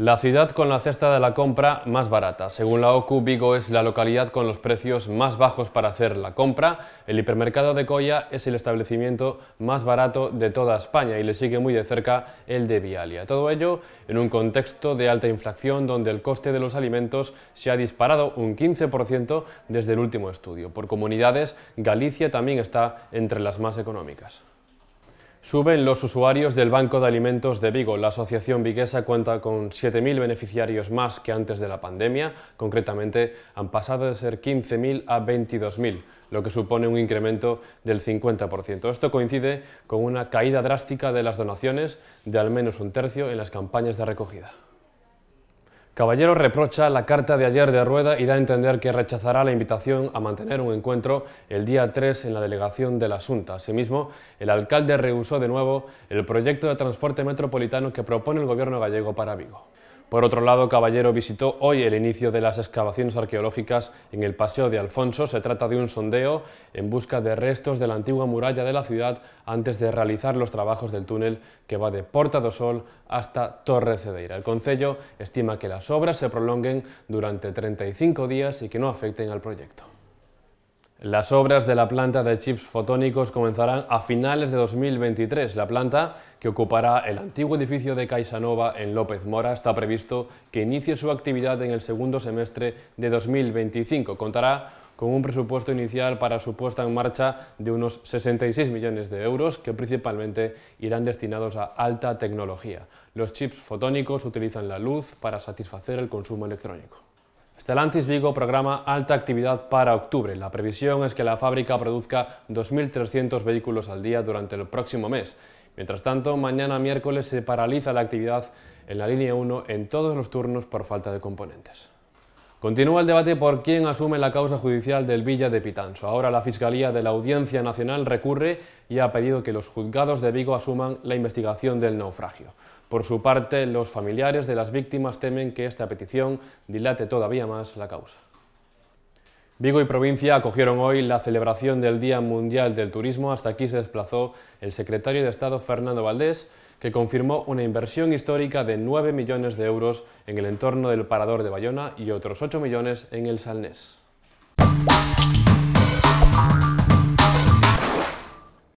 La ciudad con la cesta de la compra más barata. Según la OCU, Vigo es la localidad con los precios más bajos para hacer la compra. El hipermercado de Coya es el establecimiento más barato de toda España y le sigue muy de cerca el de Vialia. Todo ello en un contexto de alta inflación donde el coste de los alimentos se ha disparado un 15% desde el último estudio. Por comunidades, Galicia también está entre las más económicas. Suben los usuarios del Banco de Alimentos de Vigo. La asociación viguesa cuenta con 7.000 beneficiarios más que antes de la pandemia. Concretamente, han pasado de ser 15.000 a 22.000, lo que supone un incremento del 50%. Esto coincide con una caída drástica de las donaciones de al menos un tercio en las campañas de recogida. Caballero reprocha la carta de ayer de Rueda y da a entender que rechazará la invitación a mantener un encuentro el día 3 en la delegación de la Asunta. Asimismo, el alcalde rehusó de nuevo el proyecto de transporte metropolitano que propone el gobierno gallego para Vigo. Por otro lado, Caballero visitó hoy el inicio de las excavaciones arqueológicas en el Paseo de Alfonso. Se trata de un sondeo en busca de restos de la antigua muralla de la ciudad antes de realizar los trabajos del túnel que va de Porta do Sol hasta Torre Cedeira. El Concello estima que las obras se prolonguen durante 35 días y que no afecten al proyecto. Las obras de la planta de chips fotónicos comenzarán a finales de 2023. La planta, que ocupará el antiguo edificio de Caixanova en López Mora, está previsto que inicie su actividad en el segundo semestre de 2025. Contará con un presupuesto inicial para su puesta en marcha de unos 66 millones de euros, que principalmente irán destinados a alta tecnología. Los chips fotónicos utilizan la luz para satisfacer el consumo electrónico. Atlantis Vigo programa alta actividad para octubre. La previsión es que la fábrica produzca 2.300 vehículos al día durante el próximo mes. Mientras tanto, mañana miércoles se paraliza la actividad en la línea 1 en todos los turnos por falta de componentes. Continúa el debate por quién asume la causa judicial del Villa de Pitanso. Ahora la Fiscalía de la Audiencia Nacional recurre y ha pedido que los juzgados de Vigo asuman la investigación del naufragio. Por su parte, los familiares de las víctimas temen que esta petición dilate todavía más la causa. Vigo y provincia acogieron hoy la celebración del Día Mundial del Turismo. Hasta aquí se desplazó el secretario de Estado Fernando Valdés que confirmó una inversión histórica de 9 millones de euros en el entorno del Parador de Bayona y otros 8 millones en el Salnés.